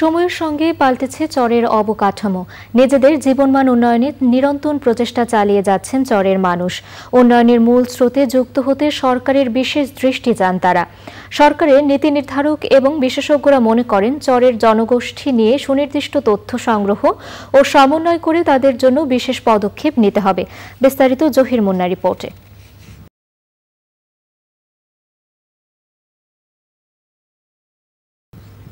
সময়ের সঙ্গে পাল্টেছে চরের অবকাঠামো নিজেদের জীবনমান উন্নয়নে নিরন্তর প্রচেষ্টা চালিয়ে যাচ্ছেন চরের মানুষ উন্নয়নের মূল স্রোতে যুক্ত হতে সরকারের বিশেষ দৃষ্টি চান তারা সরকারের নীতি নির্ধারক এবং বিশেষজ্ঞরা মনে করেন চরের জনগোষ্ঠী নিয়ে সুনির্দিষ্ট তথ্য সংগ্রহ ও সমন্বয় করে তাদের জন্য বিশেষ পদক্ষেপ নিতে হবে বিস্তারিত জহির মুন্না রিপোর্টে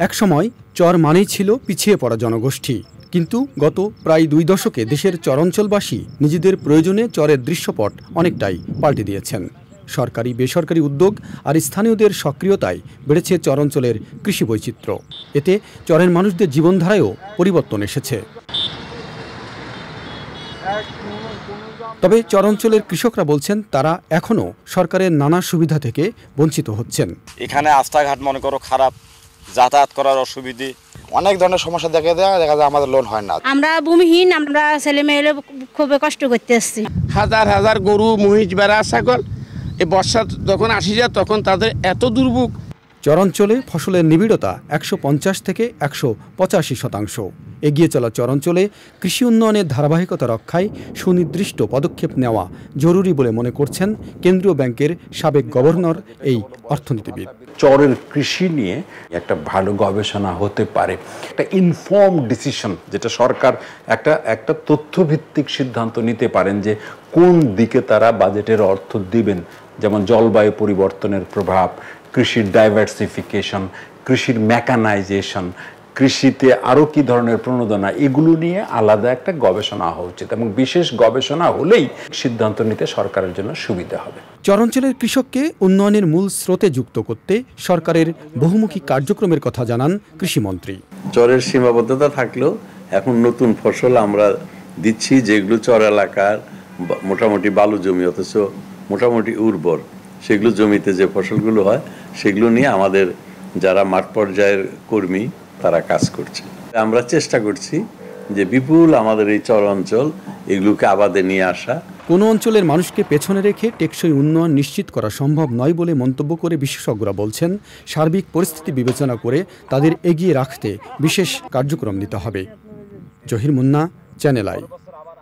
একসময় চর মানেই ছিল পিছিয়ে পড়া জনগোষ্ঠী কিন্তু গত প্রায় দুই দশকে দেশের চরাঞ্চলবাসী নিজেদের প্রয়োজনে চরের দৃশ্যপট অনেকটাই পাল্টে দিয়েছেন সরকারি বেসরকারি উদ্যোগ আর স্থানীয়দের সক্রিয়তায় বেড়েছে চরাঞ্চলের কৃষি বৈচিত্র্য এতে চরের মানুষদের জীবনধারায়ও পরিবর্তন এসেছে তবে চরাঞ্চলের কৃষকরা বলছেন তারা এখনও সরকারের নানা সুবিধা থেকে বঞ্চিত হচ্ছেন এখানে আস্থাঘাট মনে করো খারাপ যাতায়াত করার অসুবিধে অনেক ধরনের সমস্যা দেখা দেয় দেখা যায় আমাদের লোন হয় না আমরা ভূমিহীন আমরা ছেলে মেয়েরা খুবই কষ্ট করতে আসছি হাজার হাজার গরু মহিষ বেড়া ছাগল এই বর্ষা যখন আসি যায় তখন তাদের এত দুর্ভোগ চরাঞ্চলে ফসলের নিবিড়তা একশো থেকে একশো শতাংশ এগিয়ে চলা চরাঞ্চলে কৃষি উন্নয়নের ধারাবাহিকতা রক্ষায় সুনির্দিষ্ট পদক্ষেপ নেওয়া জরুরি বলে মনে করছেন কেন্দ্রীয় ব্যাংকের সাবেক গভর্নর এই অর্থনীতিবিদ চরের কৃষি নিয়ে একটা ভালো গবেষণা হতে পারে একটা ইনফর্ম ডিসিশন যেটা সরকার একটা একটা তথ্যভিত্তিক সিদ্ধান্ত নিতে পারেন যে কোন দিকে তারা বাজেটের অর্থ দিবেন যেমন জলবায়ু পরিবর্তনের প্রভাব কৃষির ডাইভার্সিফিকেশন কৃষির মেকানাইজেশন কৃষিতে আরও কী ধরনের প্রণোদনা এগুলো নিয়ে আলাদা একটা গবেষণা হওয়া উচিত এবং বিশেষ গবেষণা হলেই সিদ্ধান্ত নিতে সরকারের জন্য সুবিধা হবে চরাঞ্চলের কৃষককে উন্নয়নের মূল স্রোতে যুক্ত করতে সরকারের বহুমুখী কার্যক্রমের কথা জানান কৃষিমন্ত্রী চরের সীমাবদ্ধতা থাকলেও এখন নতুন ফসল আমরা দিচ্ছি যেগুলো চর এলাকার মোটামুটি বালু জমি অথচ মোটামুটি উর্বর সেগুলো জমিতে যে ফসলগুলো হয় সেগুলো নিয়ে আমাদের যারা মাঠ পর্যায়ের কর্মী তারা কাজ করছে আমরা চেষ্টা করছি যে বিপুল আমাদের এই চর অঞ্চল এগুলোকে আবাদে নিয়ে আসা কোনো অঞ্চলের মানুষকে পেছনে রেখে টেকসই উন্নয়ন নিশ্চিত করা সম্ভব নয় বলে মন্তব্য করে বিশেষজ্ঞরা বলছেন সার্বিক পরিস্থিতি বিবেচনা করে তাদের এগিয়ে রাখতে বিশেষ কার্যক্রম নিতে হবে জহির মুন্না চ্যানেল আই